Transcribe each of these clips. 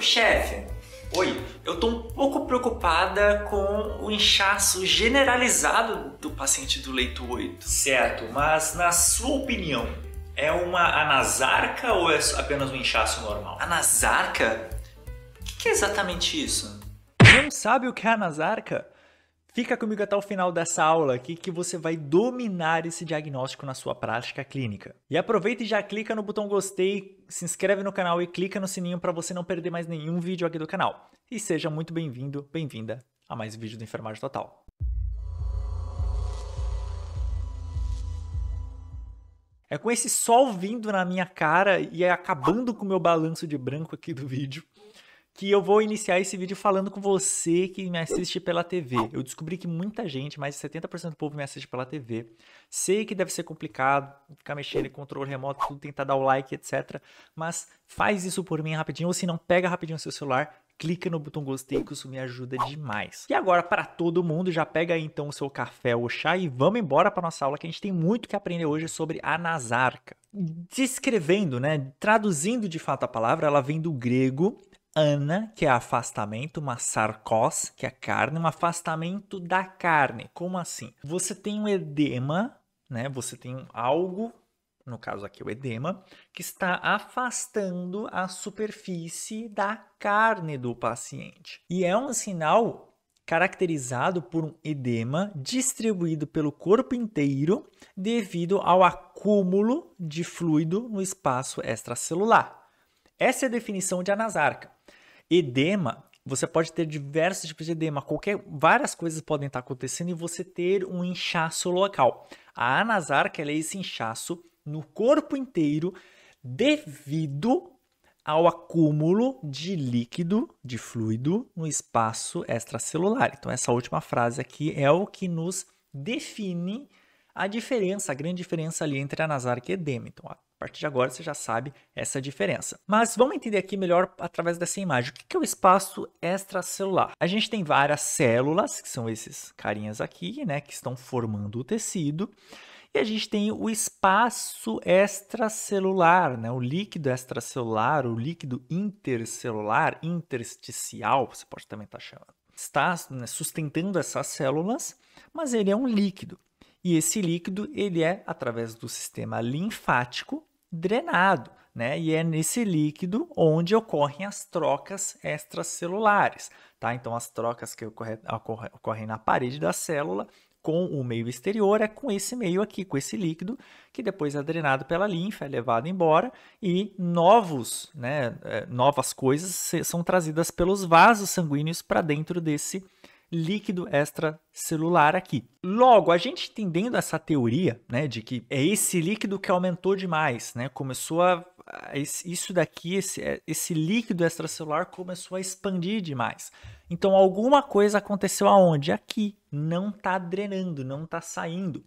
chefe, oi, eu tô um pouco preocupada com o inchaço generalizado do paciente do leito 8. Certo, mas na sua opinião, é uma anasarca ou é apenas um inchaço normal? Anasarca? O que é exatamente isso? Não sabe o que é anasarca? Fica comigo até o final dessa aula aqui que você vai dominar esse diagnóstico na sua prática clínica. E aproveita e já clica no botão gostei, se inscreve no canal e clica no sininho para você não perder mais nenhum vídeo aqui do canal. E seja muito bem-vindo, bem-vinda a mais um vídeo do Enfermagem Total. É com esse sol vindo na minha cara e acabando com o meu balanço de branco aqui do vídeo que eu vou iniciar esse vídeo falando com você que me assiste pela TV. Eu descobri que muita gente, mais de 70% do povo me assiste pela TV. Sei que deve ser complicado ficar mexendo em controle remoto, tudo, tentar dar o like, etc. Mas faz isso por mim rapidinho, ou se não, pega rapidinho o seu celular, clica no botão gostei que isso me ajuda demais. E agora para todo mundo, já pega aí então o seu café ou chá e vamos embora para nossa aula que a gente tem muito que aprender hoje sobre a Nazarca. Descrevendo, né, traduzindo de fato a palavra, ela vem do grego ana, que é afastamento, uma sarcose, que é carne, um afastamento da carne. Como assim? Você tem um edema, né? Você tem algo, no caso aqui o edema, que está afastando a superfície da carne do paciente. E é um sinal caracterizado por um edema distribuído pelo corpo inteiro devido ao acúmulo de fluido no espaço extracelular. Essa é a definição de anasarca. Edema, você pode ter diversos tipos de edema, qualquer, várias coisas podem estar acontecendo e você ter um inchaço local. A anasarca é esse inchaço no corpo inteiro devido ao acúmulo de líquido, de fluido, no espaço extracelular. Então, essa última frase aqui é o que nos define a diferença, a grande diferença ali entre anasarca e edema. Então, a a partir de agora você já sabe essa diferença. Mas vamos entender aqui melhor através dessa imagem. O que é o espaço extracelular? A gente tem várias células, que são esses carinhas aqui, né, que estão formando o tecido. E a gente tem o espaço extracelular, né, o líquido extracelular, o líquido intercelular, intersticial, você pode também estar tá chamando. Está né, sustentando essas células, mas ele é um líquido. E esse líquido, ele é, através do sistema linfático, drenado, né? E é nesse líquido onde ocorrem as trocas extracelulares, tá? Então, as trocas que ocorre, ocorre, ocorrem na parede da célula com o meio exterior é com esse meio aqui, com esse líquido, que depois é drenado pela linfa, é levado embora e novos, né, eh, novas coisas são trazidas pelos vasos sanguíneos para dentro desse líquido líquido extracelular aqui. Logo, a gente entendendo essa teoria, né, de que é esse líquido que aumentou demais, né, começou a, isso daqui, esse, é, esse líquido extracelular começou a expandir demais. Então, alguma coisa aconteceu aonde? Aqui, não está drenando, não está saindo.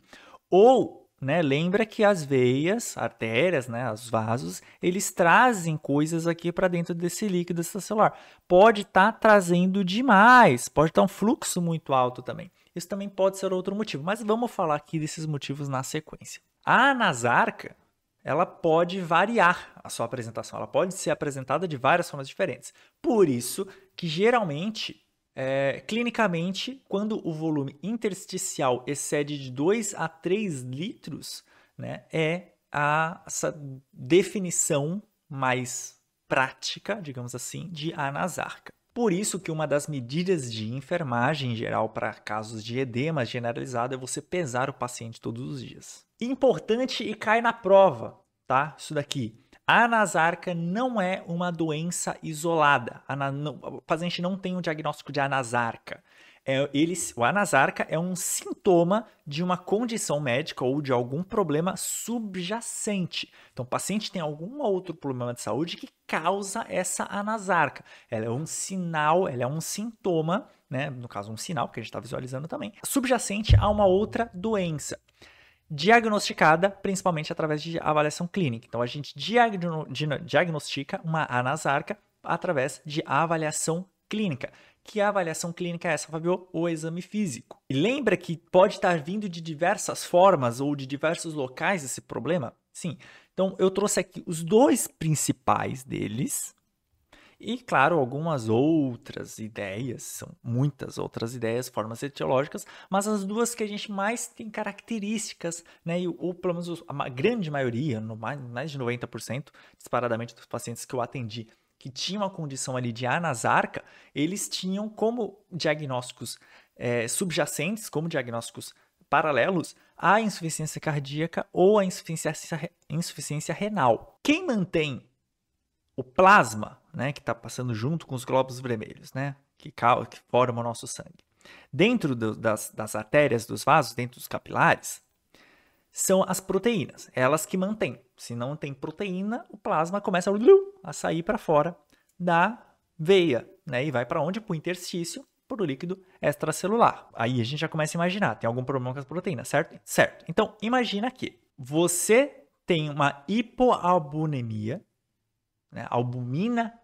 Ou né? Lembra que as veias, artérias, né, os vasos, eles trazem coisas aqui para dentro desse líquido extracelular. Pode estar tá trazendo demais, pode estar tá um fluxo muito alto também. Isso também pode ser outro motivo, mas vamos falar aqui desses motivos na sequência. A anasarca, ela pode variar a sua apresentação, ela pode ser apresentada de várias formas diferentes. Por isso que geralmente é, clinicamente, quando o volume intersticial excede de 2 a 3 litros, né, é a, essa definição mais prática, digamos assim, de anasarca. Por isso que uma das medidas de enfermagem geral para casos de edema generalizado é você pesar o paciente todos os dias. Importante e cai na prova, tá? Isso daqui. A anasarca não é uma doença isolada. não, o paciente não tem um diagnóstico de anasarca. É, o anasarca é um sintoma de uma condição médica ou de algum problema subjacente. Então, o paciente tem algum outro problema de saúde que causa essa anasarca. Ela é um sinal, ela é um sintoma, né? no caso, um sinal que a gente está visualizando também, subjacente a uma outra doença diagnosticada principalmente através de avaliação clínica. Então, a gente diagno, diagnostica uma anasarca através de avaliação clínica. Que avaliação clínica é essa, Fabio? O exame físico. E lembra que pode estar vindo de diversas formas ou de diversos locais esse problema? Sim. Então, eu trouxe aqui os dois principais deles, e, claro, algumas outras ideias, são muitas outras ideias, formas etiológicas, mas as duas que a gente mais tem características, né, e, ou pelo menos a grande maioria, no mais, mais de 90%, disparadamente dos pacientes que eu atendi, que tinham a condição ali de anasarca, eles tinham como diagnósticos é, subjacentes, como diagnósticos paralelos, a insuficiência cardíaca ou a insuficiência, insuficiência renal. Quem mantém o plasma né, que está passando junto com os glóbulos vermelhos, né, que, que formam o nosso sangue. Dentro do, das, das artérias dos vasos, dentro dos capilares, são as proteínas, é elas que mantêm. Se não tem proteína, o plasma começa a sair para fora da veia, né? E vai para onde? Para o interstício, para o líquido extracelular. Aí a gente já começa a imaginar, tem algum problema com as proteínas, certo? Certo. Então, imagina que você tem uma hipoalbuminemia, né? albumina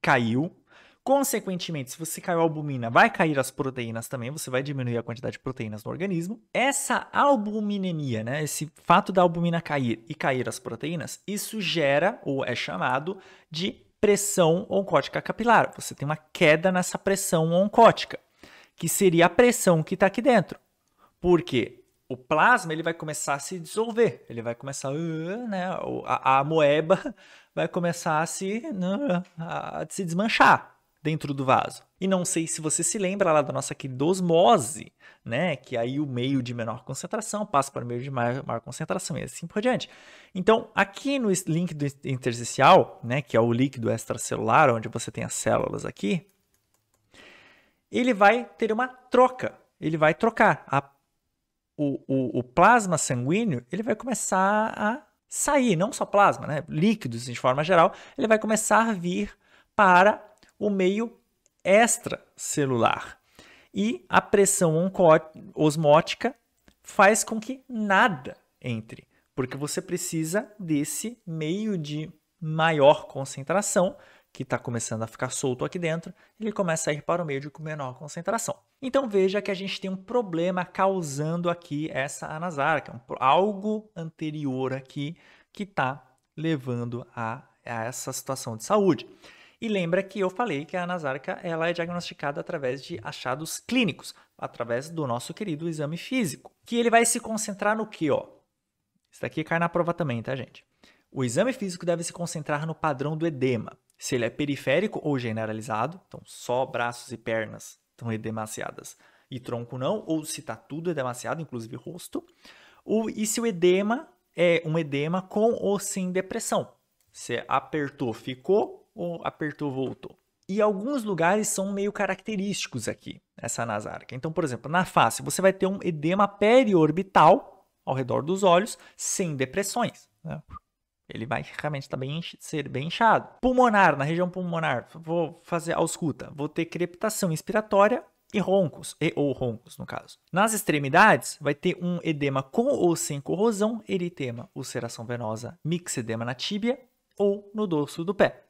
caiu. Consequentemente, se você caiu a albumina, vai cair as proteínas também, você vai diminuir a quantidade de proteínas no organismo. Essa albuminemia, né, esse fato da albumina cair e cair as proteínas, isso gera, ou é chamado, de pressão oncótica capilar. Você tem uma queda nessa pressão oncótica, que seria a pressão que está aqui dentro. Por quê? o plasma ele vai começar a se dissolver, ele vai começar, uh, né, a, a moeba vai começar a se, né, a se desmanchar dentro do vaso. E não sei se você se lembra lá da nossa querida osmose, né, que aí o meio de menor concentração passa para o meio de maior, maior concentração e assim por diante. Então, aqui no líquido intersticial, né, que é o líquido extracelular, onde você tem as células aqui, ele vai ter uma troca, ele vai trocar. A o, o, o plasma sanguíneo ele vai começar a sair, não só plasma, né? líquidos de forma geral, ele vai começar a vir para o meio extracelular. E a pressão osmótica faz com que nada entre, porque você precisa desse meio de maior concentração, que está começando a ficar solto aqui dentro, ele começa a ir para o meio de menor concentração. Então veja que a gente tem um problema causando aqui essa anasarca, algo anterior aqui que está levando a, a, essa situação de saúde. E lembra que eu falei que a anasarca ela é diagnosticada através de achados clínicos, através do nosso querido exame físico, que ele vai se concentrar no que, ó. Isso daqui cai na prova também, tá, gente? O exame físico deve se concentrar no padrão do edema, se ele é periférico ou generalizado, então só braços e pernas estão edemaciadas e tronco não, ou se está tudo edemaciado, inclusive rosto, ou, e se o edema é um edema com ou sem depressão. Se apertou, ficou, ou apertou, voltou. E alguns lugares são meio característicos aqui, essa nasárquica. Então, por exemplo, na face, você vai ter um edema periorbital ao redor dos olhos, sem depressões. Né? Ele vai realmente tá bem, ser bem inchado. Pulmonar, na região pulmonar, vou fazer ausculta. Vou ter crepitação inspiratória e roncos, e ou roncos no caso. Nas extremidades, vai ter um edema com ou sem corrosão, eritema, ulceração venosa, mixedema na tíbia ou no dorso do pé.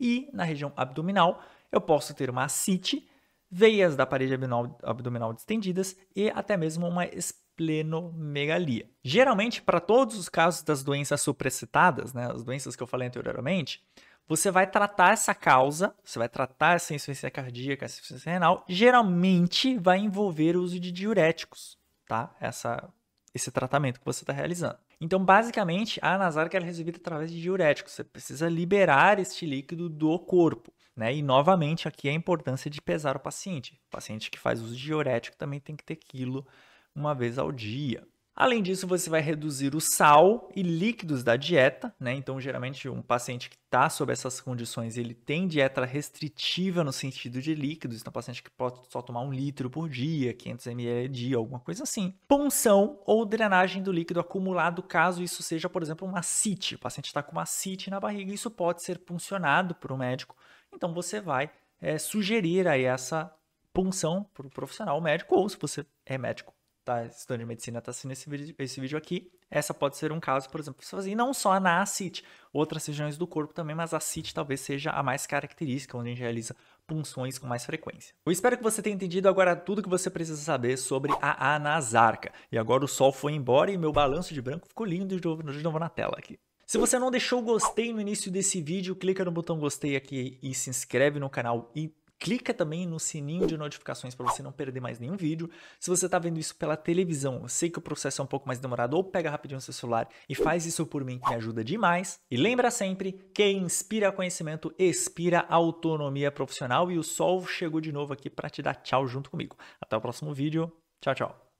E na região abdominal, eu posso ter uma ascite, veias da parede abdominal, distendidas e até mesmo uma espinha esplenomegalia. Geralmente, para todos os casos das doenças supracitadas, né, as doenças que eu falei anteriormente, você vai tratar essa causa, você vai tratar essa insuficiência cardíaca, essa insuficiência renal, geralmente vai envolver o uso de diuréticos, tá? Essa, esse tratamento que você está realizando. Então, basicamente, a que é resolvida através de diuréticos. Você precisa liberar este líquido do corpo. Né? E novamente aqui a importância de pesar o paciente. O paciente que faz uso diurético também tem que ter quilo uma vez ao dia. Além disso, você vai reduzir o sal e líquidos da dieta, né? Então, geralmente, um paciente que está sob essas condições, ele tem dieta restritiva no sentido de líquidos. Então, paciente que pode só tomar um litro por dia, 500 ml dia, alguma coisa assim. Punção ou drenagem do líquido acumulado, caso isso seja, por exemplo, uma CIT. O paciente está com uma CIT na barriga, isso pode ser puncionado por um médico. Então, você vai é, sugerir aí essa punção para o profissional médico, ou se você é médico tá estudando medicina está assistindo esse vídeo, esse vídeo aqui, essa pode ser um caso, por exemplo, pessoas, e assim, não só na ascite, outras regiões do corpo também, mas a ascite talvez seja a mais característica, onde a gente realiza punções com mais frequência. Eu espero que você tenha entendido agora tudo que você precisa saber sobre a anasarca. E agora o sol foi embora e meu balanço de branco ficou lindo de novo, de novo na tela aqui. Se você não deixou o gostei no início desse vídeo, clica no botão gostei aqui e se inscreve no canal e clica também no sininho de notificações para você não perder mais nenhum vídeo. Se você está vendo isso pela televisão, eu sei que o processo é um pouco mais demorado, ou pega rapidinho o seu celular e faz isso por mim que me ajuda demais. E lembra sempre, quem inspira conhecimento, expira autonomia profissional e o sol chegou de novo aqui para te dar tchau junto comigo. Até o próximo vídeo. Tchau, tchau.